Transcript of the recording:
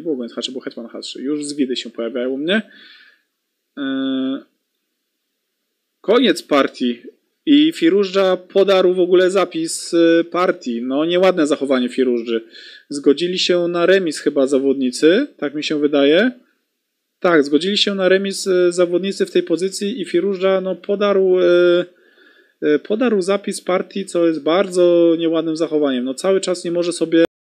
nie było Gwent bo Hetman H3. Już widy się pojawiają u mnie. E, koniec partii. I Firużdża podarł w ogóle zapis e, partii. No nieładne zachowanie Firużdży. Zgodzili się na remis chyba zawodnicy, tak mi się wydaje. Tak, zgodzili się na remis e, zawodnicy w tej pozycji i Firużdża no, podarł, podarł zapis partii, co jest bardzo nieładnym zachowaniem. No cały czas nie może sobie